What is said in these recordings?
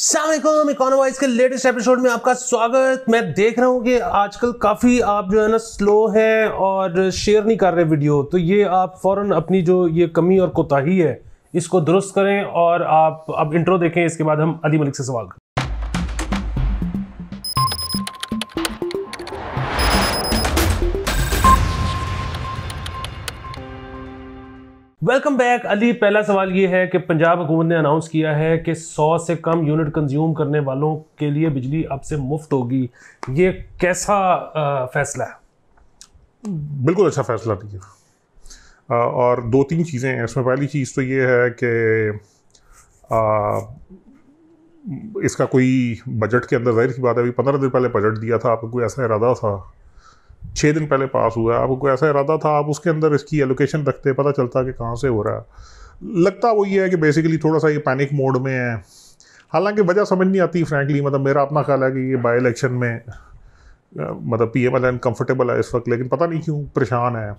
इकोनोवाइज के latest episode में आपका स्वागत मैं देख रहा हूँ कि आजकल काफ़ी आप जो है ना स्लो हैं और शेयर नहीं कर रहे वीडियो तो ये आप फौरन अपनी जो ये कमी और कोताही है इसको दुरुस्त करें और आप अब इंट्रो देखें इसके बाद हम अली मलिक से सवाल करें वेलकम बैक अली पहला सवाल ये है कि पंजाब हुकूमत ने अनाउंस किया है कि 100 से कम यूनिट कंज्यूम करने वालों के लिए बिजली अब से मुफ्त होगी ये कैसा आ, फैसला है बिल्कुल अच्छा फैसला नहीं है और दो तीन चीज़ें हैं इसमें पहली चीज़ तो ये है कि इसका कोई बजट के अंदर जाहिर सी बात है अभी पंद्रह दिन पहले बजट दिया था आपको कोई ऐसा इरादा था छः दिन पहले पास हुआ है आपको ऐसा इरादा था आप उसके अंदर इसकी एलोकेशन रखते पता चलता कि कहाँ से हो रहा है लगता वो ये है कि बेसिकली थोड़ा सा ये पैनिक मोड में है हालांकि वजह समझ नहीं आती फ्रैंकली मतलब मेरा अपना ख्याल है कि ये बाई इलेक्शन में मतलब P M L N comfortable है इस वक्त लेकिन पता नहीं क्यों परेशान है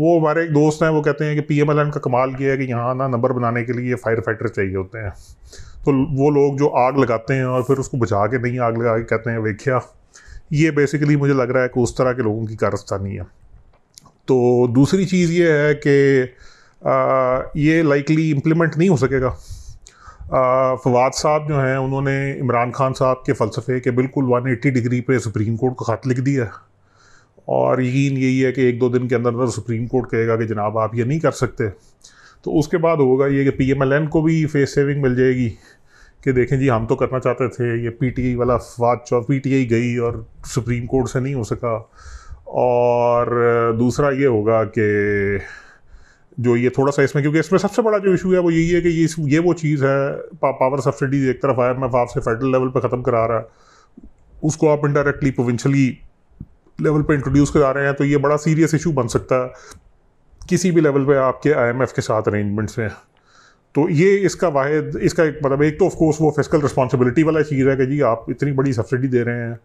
वो हमारे एक दोस्त हैं वो कहते हैं कि पी एम एल एन का कमाल किया है कि यहाँ ना नंबर बनाने के लिए फायर फाइटर चाहिए होते हैं तो वो लोग जो आग लगाते हैं और फिर उसको बुझा के नहीं आग लगा के कहते हैं वेख्या ये बेसिकली मुझे लग रहा है कि उस तरह के लोगों की कारस्तानी है तो दूसरी चीज़ ये है कि ये लाइकली इम्प्लीमेंट नहीं हो सकेगा फवाद साहब जो हैं उन्होंने इमरान खान साहब के फ़लसफ़े के बिल्कुल 180 डिग्री पे सुप्रीम कोर्ट को ख़त लिख दिया है और यकीन यही है कि एक दो दिन के अंदर अंदर सुप्रीम कोर्ट कहेगा कि जनाब आप ये नहीं कर सकते तो उसके बाद होगा ये कि पी को भी फेस सेविंग मिल जाएगी कि देखें जी हम तो करना चाहते थे ये पीटीआई वाला अफवाद चौ पी गई और सुप्रीम कोर्ट से नहीं हो सका और दूसरा ये होगा कि जो ये थोड़ा सा इसमें क्योंकि इसमें सबसे बड़ा जो इशू है वो यही है कि ये ये वो चीज़ है पा, पावर सब्सिडीज एक तरफ आया एम आपसे फेडरल लेवल पर ख़त्म करा रहा है उसको आप इनडायरेक्टली प्रोविंशली लेवल पर इंट्रोड्यूस करा रहे हैं तो ये बड़ा सीरियस इशू बन सकता है किसी भी लेवल पे आपके आईएमएफ के साथ अरेंजमेंट्स में तो ये इसका वाद इसका एक मतलब एक तो ऑफकोर्स वो फिजिकल रिस्पॉन्सिबिलिटी वाला चीज़ है कि जी आप इतनी बड़ी सब्सिडी दे रहे हैं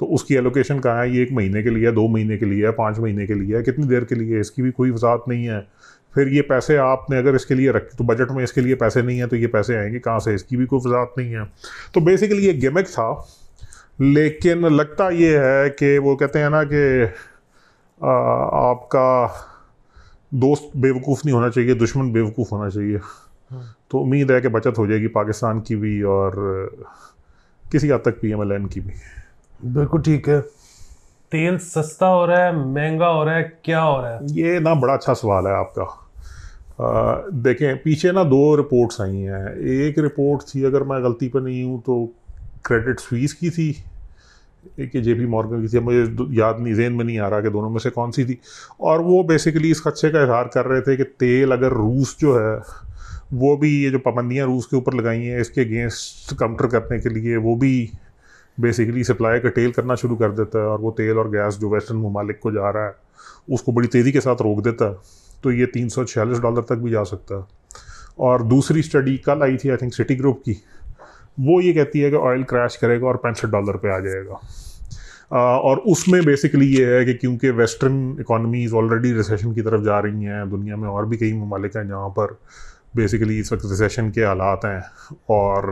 तो उसकी एलोकेशन कहाँ है ये एक महीने के लिए है दो महीने के लिए है पाँच महीने के लिए है कितनी देर के लिए है इसकी भी कोई वजात नहीं है फिर ये पैसे आपने अगर इसके लिए रखे तो बजट में इसके लिए पैसे नहीं है तो ये पैसे आएंगे कहाँ से इसकी भी कोई वजात नहीं है तो बेसिकली ये गेमिक था लेकिन लगता ये है कि वो कहते हैं ना कि आपका दोस्त बेवकूफ़ नहीं होना चाहिए दुश्मन बेवकूफ़ होना चाहिए तो उम्मीद है कि बचत हो जाएगी पाकिस्तान की भी और किसी हद तक पी की भी बिल्कुल ठीक है तेल सस्ता हो रहा है महंगा हो रहा है क्या हो रहा है ये ना बड़ा अच्छा सवाल है आपका आ, देखें पीछे ना दो रिपोर्ट्स आई हैं एक रिपोर्ट थी अगर मैं गलती पर नहीं हूँ तो क्रेडिट स्वीस की थी एक जे पी मॉर्गन की थी मुझे याद नहीं जेन में नहीं आ रहा कि दोनों में से कौन सी थी और वो बेसिकली इस खदशे का इजहार कर रहे थे कि तेल अगर रूस जो है वो भी ये जो पाबंदियाँ रूस के ऊपर लगाई हैं इसके अगेंस्ट काउंटर करने के लिए वो भी बेसिकली सप्लाई का टेल करना शुरू कर देता है और वो तेल और गैस जो वेस्टर्न ममालिक को जा रहा है उसको बड़ी तेज़ी के साथ रोक देता है तो ये तीन डॉलर तक भी जा सकता है और दूसरी स्टडी कल आई थी आई थिंक सिटी ग्रुप की वो ये कहती है कि ऑयल क्रैश करेगा और पैंसठ डॉलर पे आ जाएगा आ, और उसमें बेसिकली ये है कि क्योंकि वेस्टर्न इकोनॉमीज़ ऑलरेडी रिसेशन की तरफ जा रही हैं दुनिया में और भी कई ममालिक हैं जहाँ पर बेसिकली इस वक्त रिसेशन के हालात हैं और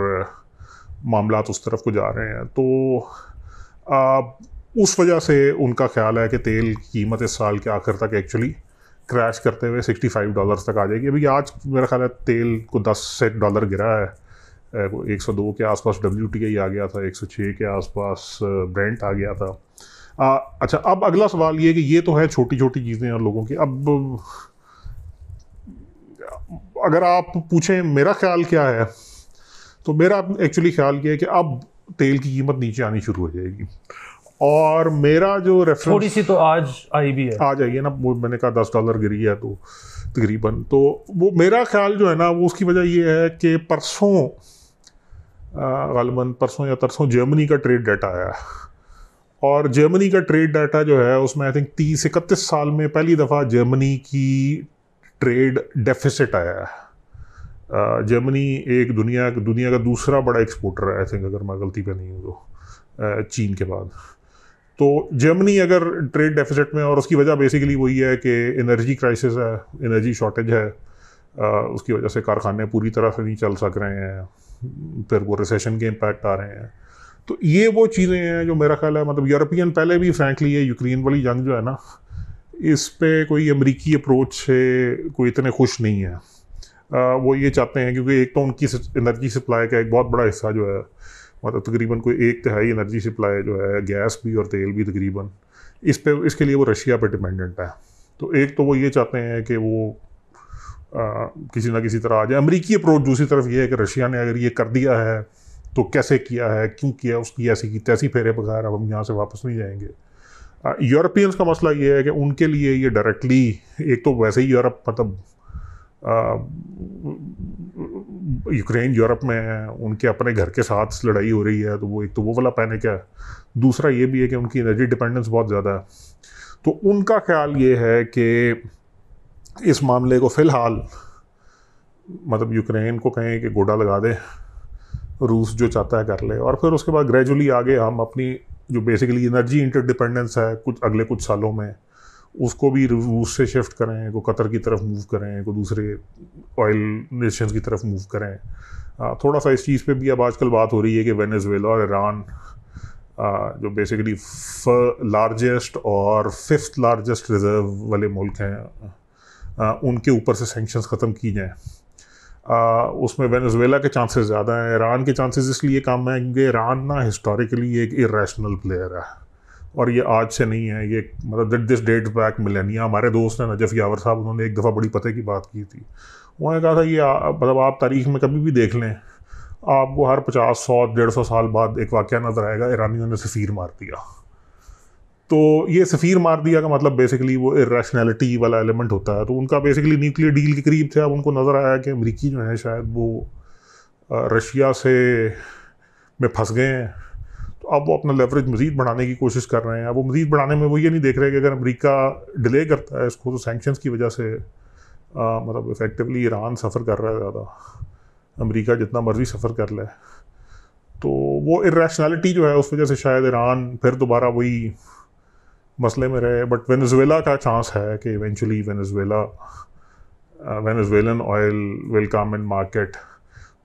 मामला उस तरफ को जा रहे हैं तो आ, उस वजह से उनका ख्याल है कि तेल की कीमत इस साल के आखिर तक एक्चुअली क्रैश करते हुए 65 डॉलर्स तक आ जाएगी अभी आज मेरा ख्याल है तेल को 10 से डॉलर गिरा है एक सौ दो के आसपास डब्ल्यू टी आई आ गया था एक सौ छः के आसपास ब्रेंट आ गया था आ, अच्छा अब अगला सवाल ये कि ये तो है छोटी छोटी चीज़ें और लोगों की अब अगर आप पूछें मेरा ख्याल क्या है तो मेरा एक्चुअली ख्याल ये है कि अब तेल की कीमत नीचे आनी शुरू हो जाएगी और मेरा जो रेफरेंस थोड़ी सी तो आज आई भी है आ जाइए ना वो मैंने कहा दस डॉलर गिरी है तो तकरीबन तो वो मेरा ख्याल जो है ना वो उसकी वजह ये है कि परसों गलमन परसों या तरसों जर्मनी का ट्रेड डाटा आया और जर्मनी का ट्रेड डाटा जो है उसमें आई थिंक तीस इकतीस साल में पहली दफ़ा जर्मनी की ट्रेड डेफिसिट आया है जर्मनी एक दुनिया दुनिया का दूसरा बड़ा एक्सपोर्टर है आई थिंक अगर मैं गलती पे नहीं हूँ तो चीन के बाद तो जर्मनी अगर ट्रेड डेफिसिट में और उसकी वजह बेसिकली वही है कि एनर्जी क्राइसिस है एनर्जी शॉर्टेज है उसकी वजह से कारखाने पूरी तरह से नहीं चल सक रहे हैं फिर वो रिसेशन के इम्पैक्ट आ रहे हैं तो ये वो चीज़ें हैं जो मेरा ख्याल है मतलब यूरोपियन पहले भी फ्रैंकली ये यूक्रेन वाली जंग जो है ना इस पर कोई अमरीकी अप्रोच से कोई इतने खुश नहीं है आ, वो ये चाहते हैं क्योंकि एक तो उनकी एनर्जी सप्लाई का एक बहुत बड़ा हिस्सा जो है मतलब तकरीबन कोई एक तिहाई एनर्जी सप्लाई जो है गैस भी और तेल भी तकरीबन इस पर इसके लिए वो रशिया पर डिपेंडेंट है तो एक तो वो ये चाहते हैं कि वो आ, किसी ना किसी तरह आ जाए अमरीकी अप्रोच दूसरी तरफ ये है कि रशिया ने अगर ये कर दिया है तो कैसे किया है क्यों किया उसकी ऐसी की तैसी फेरे बगैर अब हम यहाँ से वापस नहीं जाएंगे यूरोपियंस का मसला ये है कि उनके लिए ये डायरेक्टली एक तो वैसे ही यूरोप मतलब यूक्रेन यूरोप में है उनके अपने घर के साथ लड़ाई हो रही है तो वो एक तो वो वाला क्या है दूसरा ये भी है कि उनकी एनर्जी डिपेंडेंस बहुत ज़्यादा है तो उनका ख्याल ये है कि इस मामले को फ़िलहाल मतलब यूक्रेन को कहें कि गोडा लगा दें रूस जो चाहता है कर ले और फिर उसके बाद ग्रेजुअली आगे हम अपनी जो बेसिकली एनर्जी इंटरडिपेंडेंस है कुछ अगले कुछ सालों में उसको भी रूस से शिफ्ट करें को कतर की तरफ मूव करें को दूसरे ऑयल नेशन की तरफ मूव करें थोड़ा सा इस चीज़ पे भी अब आजकल बात हो रही है कि वेनेजुएला और ईरान जो बेसिकली लार्जेस्ट और फिफ्थ लार्जेस्ट रिज़र्व वाले मुल्क हैं उनके ऊपर से सेंक्शंस ख़त्म की जाएँ उसमें वेनेजुएला के चांसेस ज़्यादा हैं ईरान के चांसेस इसलिए कम हैं क्योंकि ईरान ना हिस्टोरिकली एक इरेशनल प्लेयर है और ये आज से नहीं है ये मतलब दिट दिस डेट बैक मिलेनिया हमारे दोस्त हैं नजफ़ यावर साहब उन्होंने एक दफ़ा बड़ी पते की बात की थी उन्होंने कहा था ये मतलब आप तारीख में कभी भी देख लें आपको हर पचास सौ डेढ़ सौ साल बाद एक वाक़ नज़र आएगा ईरानियों ने सफ़ीर मार दिया तो ये सफ़ीर मार दिया का मतलब बेसिकली वो इेशनैलिटी वाला एलिमेंट होता है तो उनका बेसिकली न्यूक्लियर डील के करीब थे अब उनको नज़र आया कि अमरीकी जो है शायद वो रशिया से में फंस गए हैं तो अब वो अपना लेवरेज मज़ीद बढ़ाने की कोशिश कर रहे हैं अब वो मज़ीद बढ़ाने में वो ये नहीं देख रहे कि अगर अमरीका डिले करता है इसको तो सेंक्शन की वजह से आ, मतलब इफ़ेक्टिवली ईरान सफ़र कर रहा है ज़्यादा अमरीका जितना मर्ज़ी सफ़र कर ले तो वो इेशनैलिटी जो है उस वजह से शायद ईरान फिर दोबारा वही मसले में रहे बट वेनेजुएला का चांस है कि eventually Venezuela Venezuelan oil will come in market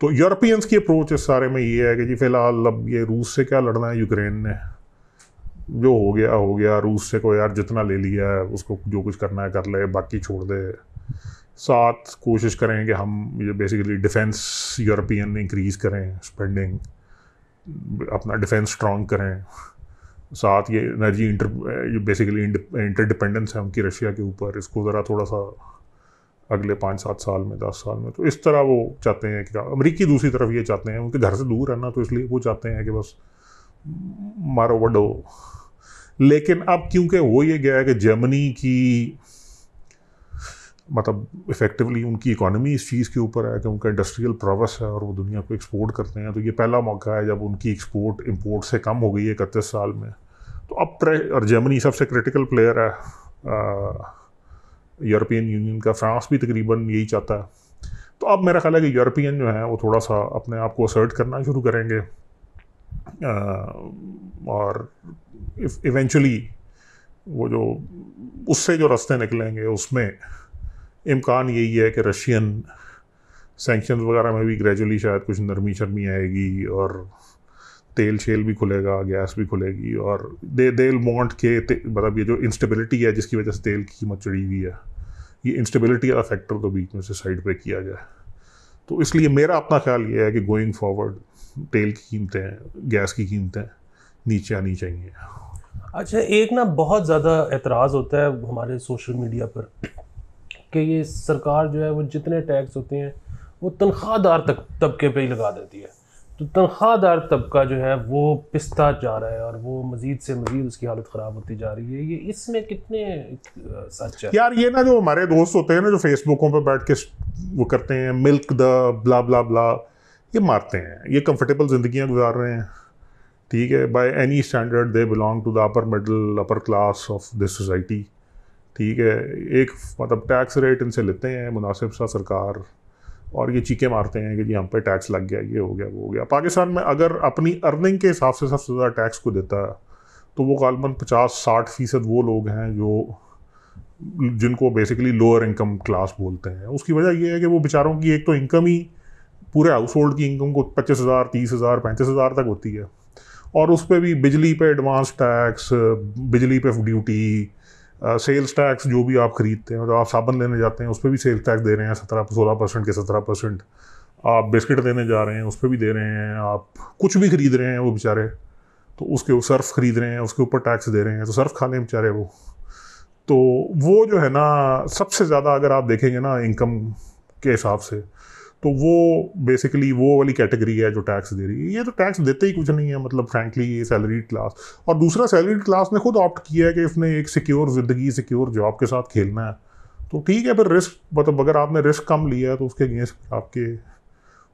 तो यूरोपियंस की अप्रोच इस सारे में ये है कि जी फिलहाल अब ये रूस से क्या लड़ना है यूक्रेन ने जो हो गया हो गया रूस से को यार जितना ले लिया है उसको जो कुछ करना है कर ले बाकी छोड़ दे साथ कोशिश करें कि हम ये बेसिकली डिफेंस यूरोपियन इंक्रीज़ करें स्पेंडिंग अपना डिफेंस स्ट्रॉन्ग करें साथ ये एनर्जी इंटर ये बेसिकली इंटर डिपेंडेंस है उनकी रशिया के ऊपर इसको ज़रा थोड़ा सा अगले पाँच सात साल में दस साल में तो इस तरह वो चाहते हैं कि अमरीकी दूसरी तरफ ये चाहते हैं उनके घर से दूर रहना तो इसलिए वो चाहते हैं कि बस मारो वडो लेकिन अब क्योंकि हो ये गया है कि जर्मनी की मतलब इफ़ेक्टिवली उनकी इकोनॉमी इस चीज़ के ऊपर है कि उनका इंडस्ट्रियल प्रोवस है और वो दुनिया को एक्सपोर्ट करते हैं तो ये पहला मौका है जब उनकी एक्सपोर्ट इंपोर्ट से कम हो गई है इकतीस साल में तो अब और जर्मनी सबसे क्रिटिकल प्लेयर है यूरोपियन यूनियन का फ्रांस भी तकरीबन यही चाहता है तो अब मेरा ख्याल है कि यूरोपियन जो है वो थोड़ा सा अपने आप को असर्ट करना शुरू करेंगे आ, और इवेंचुअली वो जो उससे जो रास्ते निकलेंगे उसमें इम्कान यही है कि रशियन सेंक्शन वगैरह में भी ग्रेजुअली शायद कुछ नरमी शर्मी आएगी और तेल शेल भी खुलेगा गैस भी खुलेगी और दे देल मॉन्ट के मतलब ये जो इंस्टेबिलिटी है जिसकी वजह से तेल की कीमत चढ़ी हुई है ये इंस्टेबिलिटी वाला फैक्टर तो बीच में से साइड पे किया जाए तो इसलिए मेरा अपना ख्याल ये है कि गोइंग फॉरवर्ड तेल की कीमतें गैस की कीमतें नीचे आनी चाहिए अच्छा एक ना बहुत ज़्यादा एतराज़ होता है हमारे सोशल मीडिया पर कि ये सरकार जो है वो जितने टैक्स होते हैं वो तनख्वाहदार तबके पे ही लगा देती है तो तनख्वाहदार तबका जो है वो पिसता जा रहा है और वो मज़ीद से मज़ीद उसकी हालत ख़राब होती जा रही है ये इसमें कितने सच है यार ये ना जो हमारे दोस्त होते हैं ना जो फेसबुकों पर बैठ के वो करते हैं मिल्क द ब्ला ब्ला ब्ला ये मारते हैं ये कंफर्टेबल जिंदगियां गुजार रहे हैं ठीक है by any standard they belong to the upper middle upper class of this society ठीक है एक मतलब टैक्स रेट इनसे लेते हैं मुनासिब सा सरकार और ये चीखे मारते हैं कि जी हम पे टैक्स लग गया ये हो गया वो हो गया पाकिस्तान में अगर अपनी अर्निंग के हिसाब से सबसे ज़्यादा टैक्स को देता है तो वो गालबन पचास साठ फ़ीसद वो लोग हैं जो जिनको बेसिकली लोअर इनकम क्लास बोलते हैं उसकी वजह यह है कि वो बेचारों की एक तो इनकम ही पूरे हाउस होल्ड की इनकम को पच्चीस हज़ार तीस हज़ार पैंतीस हज़ार तक होती है और उस पर भी बिजली पे एडवांस टैक्स बिजली पे ड्यूटी सेल्स टैक्स जो भी आप खरीदते हैं मतलब तो आप साबन लेने जाते हैं उस पर भी सेल्स टैक्स दे रहे हैं सत्रह सोलह परसेंट के सत्रह परसेंट आप बिस्किट देने जा रहे हैं उस पर भी दे रहे हैं आप कुछ भी खरीद रहे हैं वो बेचारे तो उसके सर्फ खरीद रहे हैं उसके ऊपर टैक्स दे रहे हैं तो सर्फ खा लें बेचारे वो तो वो जो है ना सबसे ज़्यादा अगर आप देखेंगे ना इनकम के हिसाब से तो वो बेसिकली वो वाली कैटेगरी है जो टैक्स दे रही है ये तो टैक्स देते ही कुछ नहीं है मतलब फ्रैंकली ये सैलरी क्लास और दूसरा सैलरी क्लास ने खुद ऑप्ट किया है कि उसने एक सिक्योर ज़िंदगी सिक्योर जॉब के साथ खेलना है तो ठीक है फिर रिस्क मतलब अगर आपने रिस्क कम लिया है तो उसके अगेंस्ट आपके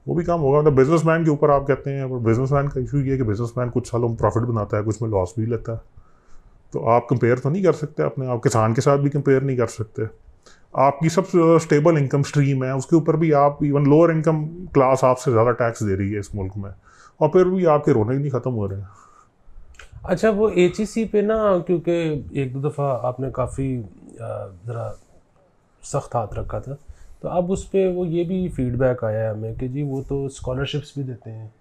वो भी कम होगा मतलब मैन के ऊपर आप कहते हैं बिजनेस मैन का इशू ये है कि मैन कुछ सालों में प्रॉफिट बनाता है कुछ में लॉस भी लेता है तो आप कंपेयर तो नहीं कर सकते अपने आप किसान के साथ भी कंपेयर नहीं कर सकते आपकी सबसे स्टेबल इनकम स्ट्रीम है उसके ऊपर भी आप इवन लोअर इनकम क्लास आपसे ज़्यादा टैक्स दे रही है इस मुल्क में और फिर भी आपके रोने नहीं ख़त्म हो रहे हैं अच्छा वो एच पे ना क्योंकि एक दो दफ़ा आपने काफ़ी ज़रा सख्त हाथ रखा था तो अब उस पर वो ये भी फीडबैक आया है हमें कि जी वो तो स्कॉलरशिप्स भी देते हैं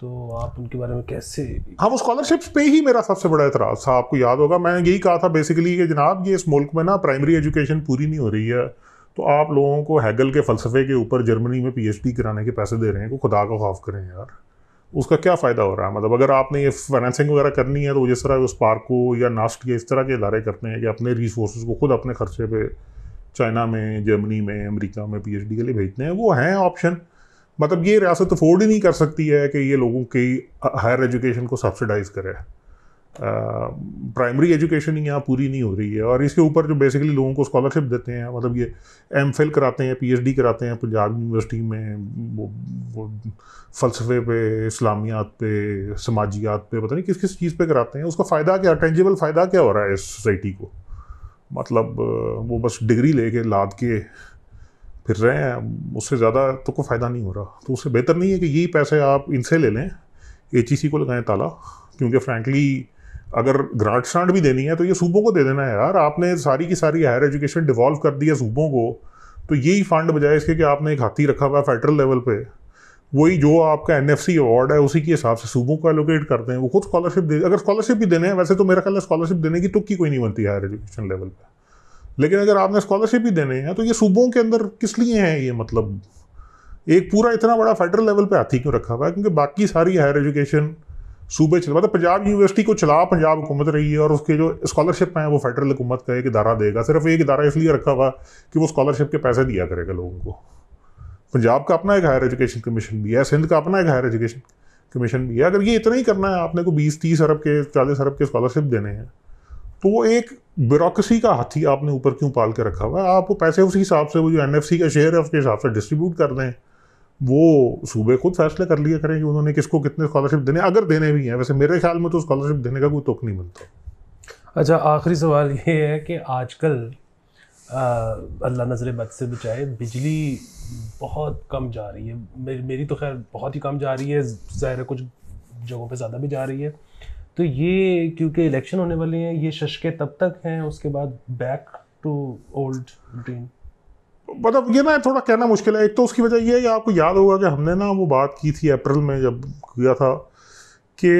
तो आप उनके बारे में कैसे हाँ वो स्कॉलरशिप पे ही मेरा सबसे बड़ा एतराज़ था आपको याद होगा मैं यही कहा था बेसिकली कि जनाब ये इस मुल्क में ना प्राइमरी एजुकेशन पूरी नहीं हो रही है तो आप लोगों को हैगल के फ़लसफे के ऊपर जर्मनी में पी कराने के पैसे दे रहे हैं को खुदा का खौफ करें यार उसका क्या फ़ायदा हो रहा है मतलब अगर आपने ये फाइनेंसिंग वगैरह करनी है तो जिस तरह उस पार्क को या नास्ट या इस तरह के इदारे करते हैं कि अपने रिसोर्स को खुद अपने खर्चे पे चाइना में जर्मनी में अमरीका में पी के लिए भेजते हैं वो हैं ऑप्शन मतलब ये रियासत अफोर्ड ही नहीं कर सकती है कि ये लोगों की हायर एजुकेशन को सब्सिडाइज करे प्राइमरी एजुकेशन ही यहाँ पूरी नहीं हो रही है और इसके ऊपर जो बेसिकली लोगों को स्कॉलरशिप देते हैं मतलब ये एम फिल कराते हैं पीएचडी कराते हैं पंजाब यूनिवर्सिटी में वो वो फलसफे पे इस्लामियात पे समाजियात पे पता नहीं किस किस चीज़ पे कराते हैं उसका फ़ायदा क्या टेंजिबल फ़ायदा क्या हो रहा है इस सोसाइटी को मतलब वो बस डिग्री लेके लाद के फिर रहे हैं उससे ज़्यादा तो कोई फ़ायदा नहीं हो रहा तो उससे बेहतर नहीं है कि यही पैसे आप इनसे ले लें ए को लगाएं ताला क्योंकि फ्रैंकली अगर ग्रांट श्रांट भी देनी है तो ये सूबों को दे देना है यार आपने सारी की सारी हायर एजुकेशन डिवॉल्व कर दी है सूबों को तो यही फंड बजाय इसके कि आपने एक हाथी रखा हुआ है फेडरल लेवल पे वही जो आपका एन एफ अवार्ड है उसी के हिसाब से सूबों को एलोकेट करते हैं वो खुद स्कॉलरशिप दे अगर स्कॉलरशिप भी देने हैं वैसे तो मेरा ख्याल है स्कॉलरशिप देने की तुक्की कोई नहीं बनती हायर एजुकेशन लेवल पर लेकिन अगर आपने स्कॉलरशिप ही देने हैं तो ये सूबों के अंदर किस लिए हैं ये मतलब एक पूरा इतना बड़ा फेडरल लेवल पे हाथी क्यों रखा हुआ है क्योंकि बाकी सारी हायर एजुकेशन सूबे चला मतलब पंजाब यूनिवर्सिटी को चला पंजाब हुकूमत रही है और उसके जो स्कॉलरशिप हैं वो फेडरल हुकूमत का एक इदारा देगा सिर्फ एक इदारा इसलिए रखा हुआ कि वो स्कॉलरशिप के पैसे दिया करेगा लोगों को पंजाब का अपना एक हायर एजुकेशन कमीशन भी है सिंध का अपना एक हायर एजुकेशन कमीशन भी है अगर ये इतना ही करना है आपने को बीस तीस अरब के चालीस अरब के स्कॉलरशिप देने हैं तो वो एक ब्यूरोसी का हाथी आपने ऊपर क्यों पाल के रखा हुआ है आप वो पैसे उसी हिसाब से वो जो एन का शेयर है उसके हिसाब से डिस्ट्रीब्यूट कर दें वो सूबे खुद फैसले कर लिया करें कि उन्होंने किसको कितने स्कॉलरशिप देने अगर देने भी हैं वैसे मेरे ख्याल में तो स्कॉलरशिप देने का कोई तुक नहीं मिलता अच्छा आखिरी सवाल ये है कि आजकल अल्लाह नजर मद से बचाए बिजली बहुत कम जा रही है मेरी तो खैर बहुत ही कम जा रही है ज़ाहिर कुछ जगहों पे ज़्यादा भी जा रही है तो ये क्योंकि इलेक्शन होने वाले हैं ये शशके तब तक हैं उसके बाद बैक टू ओल्ड ड्रीम मतलब ये ना थोड़ा कहना मुश्किल है एक तो उसकी वजह ये है आपको याद होगा कि हमने ना वो बात की थी अप्रैल में जब किया था कि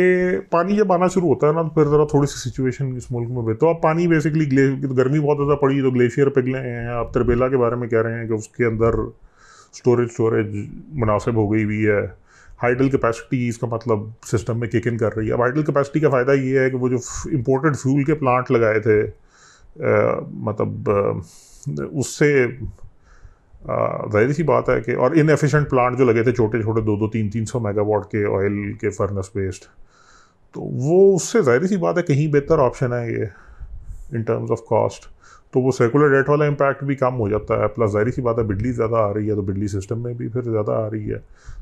पानी जब आना शुरू होता है ना तो फिर ज़रा थोड़ी सी सिचुएशन इस मुल्क में तो अब पानी बेसिकली ग्ले गर्मी बहुत ज़्यादा पड़ी तो ग्लेशियर पिघले हैं आप तरबेला के बारे में कह रहे हैं कि उसके अंदर स्टोरेज स्टोरेज मुनासिब हो गई हुई है हाइडल कैपेसिटी इसका मतलब सिस्टम में किक इन कर रही है अब हाइडल कैपेसिटी का फ़ायदा ये है कि वो जो इम्पोर्टेड फ्यूल के प्लांट लगाए थे आ, मतलब आ, उससे जाहिर सी बात है कि और एफिशेंट प्लांट जो लगे थे छोटे छोटे दो दो तीन तीन सौ मेगावाट के ऑयल के फर्नस बेस्ड तो वो उससे जाहिर सी बात है कहीं बेहतर ऑप्शन है ये इन टर्म्स ऑफ कॉस्ट तो वो सेकुलर डेट वाला इम्पैक्ट भी कम हो जाता है प्लस जाहिर सी बात है बिजली ज़्यादा आ रही है तो बिजली सिस्टम में भी फिर ज़्यादा आ रही है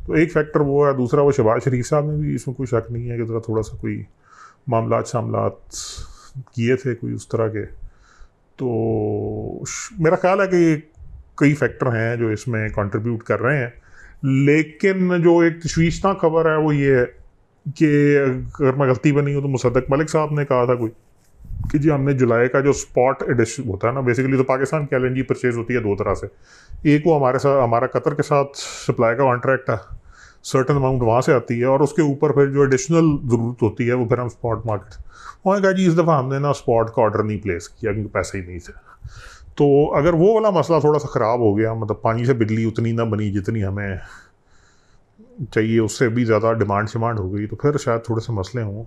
तो एक फैक्टर वो है दूसरा वो शबाज शरीफ साहब में भी इसमें कोई शक नहीं है कि ज़रा थोड़ा सा कोई मामला शामला किए थे कोई उस तरह के तो मेरा ख्याल है कि कई फैक्टर हैं जो इसमें कंट्रीब्यूट कर रहे हैं लेकिन जो एक तशवीशनाक खबर है वो ये है कि अगर मैं गलती बनी हूँ तो मुसदक मलिक साहब ने कहा था कोई कि जी हमने जुलाई का जो स्पॉट एडिश होता है ना बेसिकली तो पाकिस्तान की एल परचेज होती है दो तरह से एक वो हमारे साथ हमारा कतर के साथ सप्लाई का कॉन्ट्रैक्ट है सर्टन अमाउंट वहाँ से आती है और उसके ऊपर फिर जो एडिशनल ज़रूरत होती है वो फिर हम स्पॉट मार्केट वहाँ कहा जी इस दफ़ा हमने ना स्पॉट का ऑर्डर नहीं प्लेस किया क्योंकि पैसे ही नहीं थे तो अगर वो वाला मसला थोड़ा सा ख़राब हो गया मतलब पानी से बिजली उतनी ना बनी जितनी हमें चाहिए उससे भी ज़्यादा डिमांड शिमांड हो गई तो फिर शायद थोड़े से मसले हों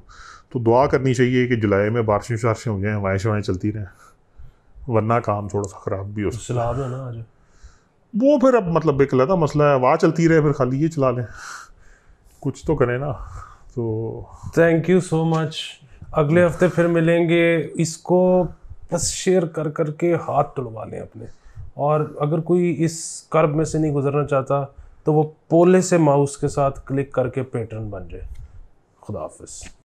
तो दुआ करनी चाहिए कि जुलाई में बारिशें शारशें हो जाएँ हवाएँ शवाएँ चलती रहें वरना काम थोड़ा सा ख़राब भी हो तो सकता है ना आज वो फिर अब मतलब एक लगा मसला है वाह चलती रहे फिर खाली ये चला लें कुछ तो करें ना तो थैंक यू सो मच अगले हफ्ते फिर मिलेंगे इसको बस शेयर कर करके हाथ तुड़वा लें अपने और अगर कोई इस कर्ब में से नहीं गुजरना चाहता तो वो पोले से माउस के साथ क्लिक करके पैटर्न बन जाए खुदा हाफ